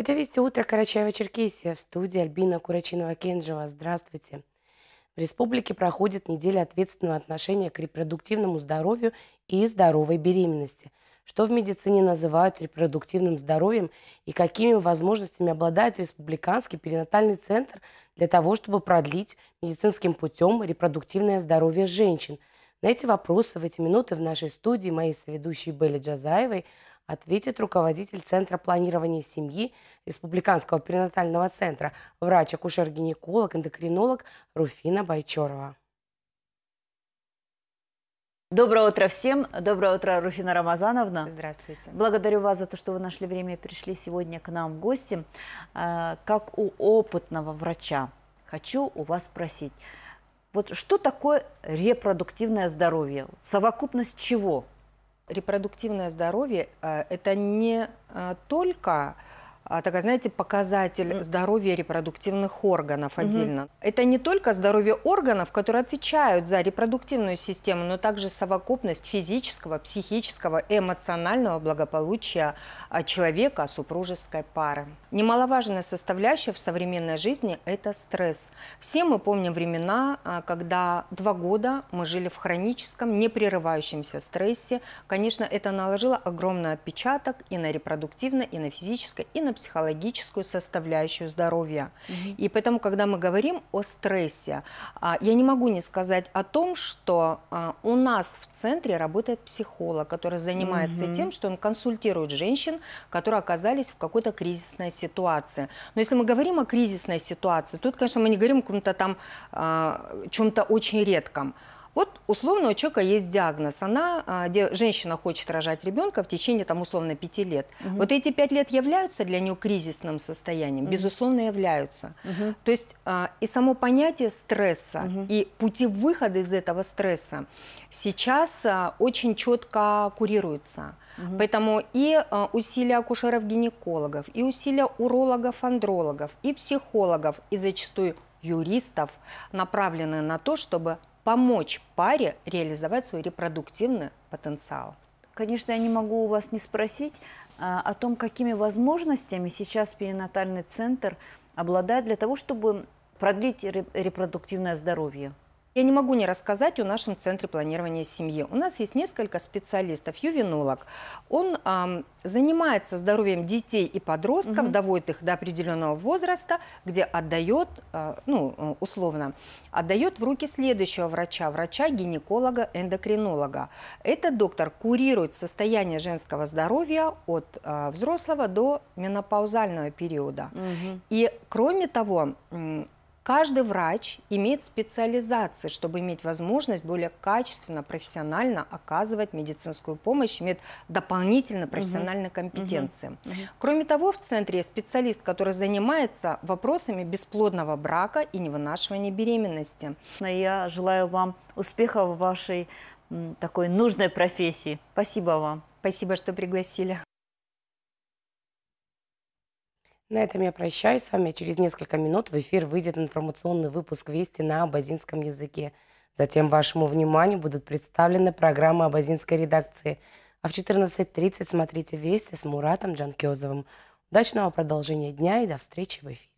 Это «Вести утро» Карачаева-Черкесия, в студии Альбина Курачинова-Кенджева. Здравствуйте. В республике проходит неделя ответственного отношения к репродуктивному здоровью и здоровой беременности. Что в медицине называют репродуктивным здоровьем и какими возможностями обладает Республиканский перинатальный центр для того, чтобы продлить медицинским путем репродуктивное здоровье женщин – на эти вопросы в эти минуты в нашей студии мои соведущие Белли Джазаевой, ответит руководитель Центра планирования семьи Республиканского перинатального центра, врач-акушер-гинеколог, эндокринолог Руфина Байчорова. Доброе утро всем. Доброе утро, Руфина Рамазановна. Здравствуйте. Благодарю вас за то, что вы нашли время и пришли сегодня к нам в гости. А, как у опытного врача хочу у вас спросить, вот что такое репродуктивное здоровье? Совокупность чего? Репродуктивное здоровье э, – это не э, только а, такая, знаете, показатель здоровья репродуктивных органов отдельно. Угу. Это не только здоровье органов, которые отвечают за репродуктивную систему, но также совокупность физического, психического, эмоционального благополучия а, человека, супружеской пары. Немаловажная составляющая в современной жизни – это стресс. Все мы помним времена, а, когда два года мы жили в хроническом, непрерывающемся стрессе. Конечно, это наложило огромный отпечаток и на репродуктивное, и на физическое, и на психологическую составляющую здоровья. Угу. И поэтому, когда мы говорим о стрессе, а, я не могу не сказать о том, что а, у нас в центре работает психолог, который занимается угу. тем, что он консультирует женщин, которые оказались в какой-то кризисной ситуации. Но если мы говорим о кризисной ситуации, тут, конечно, мы не говорим о каком-то там а, чем-то очень редком. Вот условно у человека есть диагноз. Она, а, женщина хочет рожать ребенка в течение там условно пяти лет. Угу. Вот эти пять лет являются для нее кризисным состоянием? Угу. Безусловно, являются. Угу. То есть а, и само понятие стресса, угу. и пути выхода из этого стресса сейчас а, очень четко курируются. Угу. Поэтому и усилия акушеров-гинекологов, и усилия урологов-андрологов, и психологов, и зачастую юристов направлены на то, чтобы помочь паре реализовать свой репродуктивный потенциал? Конечно, я не могу у вас не спросить а, о том, какими возможностями сейчас перинатальный центр обладает для того, чтобы продлить репродуктивное здоровье я не могу не рассказать о нашем центре планирования семьи. У нас есть несколько специалистов, ювенолог. Он а, занимается здоровьем детей и подростков, угу. доводит их до определенного возраста, где отдает, а, ну, э, условно, отдает в руки следующего врача, врача-гинеколога, эндокринолога. Этот доктор курирует состояние женского здоровья от а, взрослого до менопаузального периода. Угу. И кроме того, Каждый врач имеет специализации, чтобы иметь возможность более качественно, профессионально оказывать медицинскую помощь, имеет дополнительно профессиональные угу. компетенции. Угу. Кроме того, в центре есть специалист, который занимается вопросами бесплодного брака и невынашивания беременности. Я желаю вам успехов в вашей такой нужной профессии. Спасибо вам. Спасибо, что пригласили. На этом я прощаюсь с вами. Через несколько минут в эфир выйдет информационный выпуск «Вести» на абазинском языке. Затем вашему вниманию будут представлены программы абазинской редакции. А в 14.30 смотрите «Вести» с Муратом Джанкезовым. Удачного продолжения дня и до встречи в эфире.